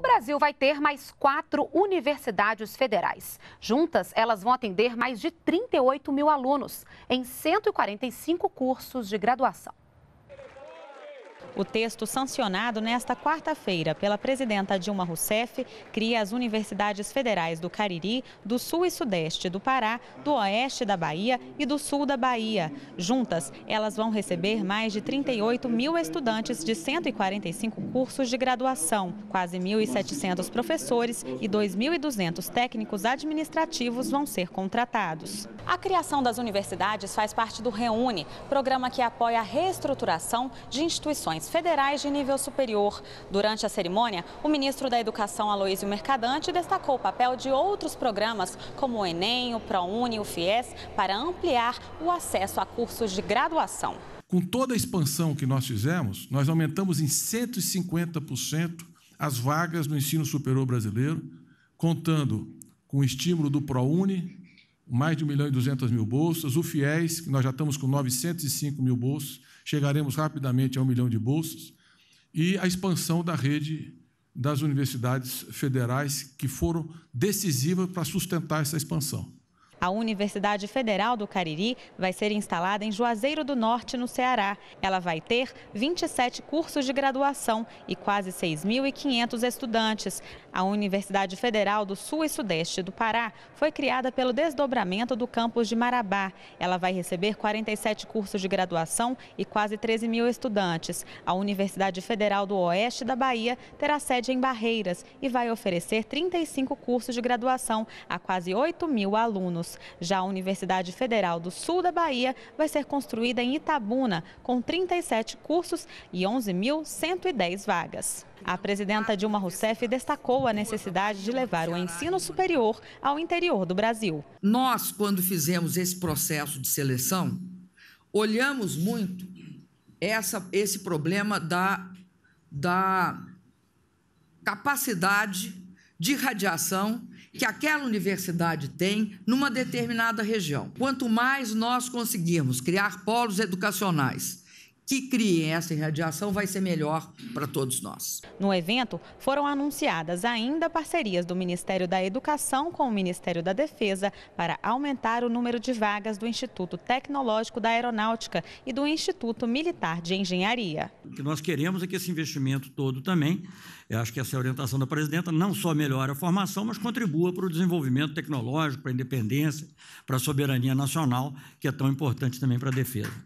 O Brasil vai ter mais quatro universidades federais. Juntas, elas vão atender mais de 38 mil alunos em 145 cursos de graduação. O texto sancionado nesta quarta-feira pela presidenta Dilma Rousseff cria as universidades federais do Cariri, do Sul e Sudeste do Pará, do Oeste da Bahia e do Sul da Bahia. Juntas, elas vão receber mais de 38 mil estudantes de 145 cursos de graduação, quase 1.700 professores e 2.200 técnicos administrativos vão ser contratados. A criação das universidades faz parte do REUNE, programa que apoia a reestruturação de instituições instituições federais de nível superior. Durante a cerimônia, o ministro da Educação, Aloysio Mercadante, destacou o papel de outros programas, como o Enem, o ProUni e o FIES, para ampliar o acesso a cursos de graduação. Com toda a expansão que nós fizemos, nós aumentamos em 150% as vagas no ensino superior brasileiro, contando com o estímulo do ProUni, mais de 1 milhão e 200 mil bolsas, o FIES, que nós já estamos com 905 mil bolsas, chegaremos rapidamente a 1 milhão de bolsas, e a expansão da rede das universidades federais, que foram decisivas para sustentar essa expansão. A Universidade Federal do Cariri vai ser instalada em Juazeiro do Norte, no Ceará. Ela vai ter 27 cursos de graduação e quase 6.500 estudantes. A Universidade Federal do Sul e Sudeste do Pará foi criada pelo desdobramento do campus de Marabá. Ela vai receber 47 cursos de graduação e quase 13 mil estudantes. A Universidade Federal do Oeste da Bahia terá sede em Barreiras e vai oferecer 35 cursos de graduação a quase 8 mil alunos anos. Já a Universidade Federal do Sul da Bahia vai ser construída em Itabuna, com 37 cursos e 11.110 vagas. A presidenta Dilma Rousseff destacou a necessidade de levar o ensino superior ao interior do Brasil. Nós, quando fizemos esse processo de seleção, olhamos muito essa, esse problema da, da capacidade de radiação que aquela universidade tem numa determinada região. Quanto mais nós conseguirmos criar polos educacionais que criem essa irradiação vai ser melhor para todos nós. No evento, foram anunciadas ainda parcerias do Ministério da Educação com o Ministério da Defesa para aumentar o número de vagas do Instituto Tecnológico da Aeronáutica e do Instituto Militar de Engenharia. O que nós queremos é que esse investimento todo também, eu acho que essa é a orientação da presidenta, não só melhora a formação, mas contribua para o desenvolvimento tecnológico, para a independência, para a soberania nacional, que é tão importante também para a defesa.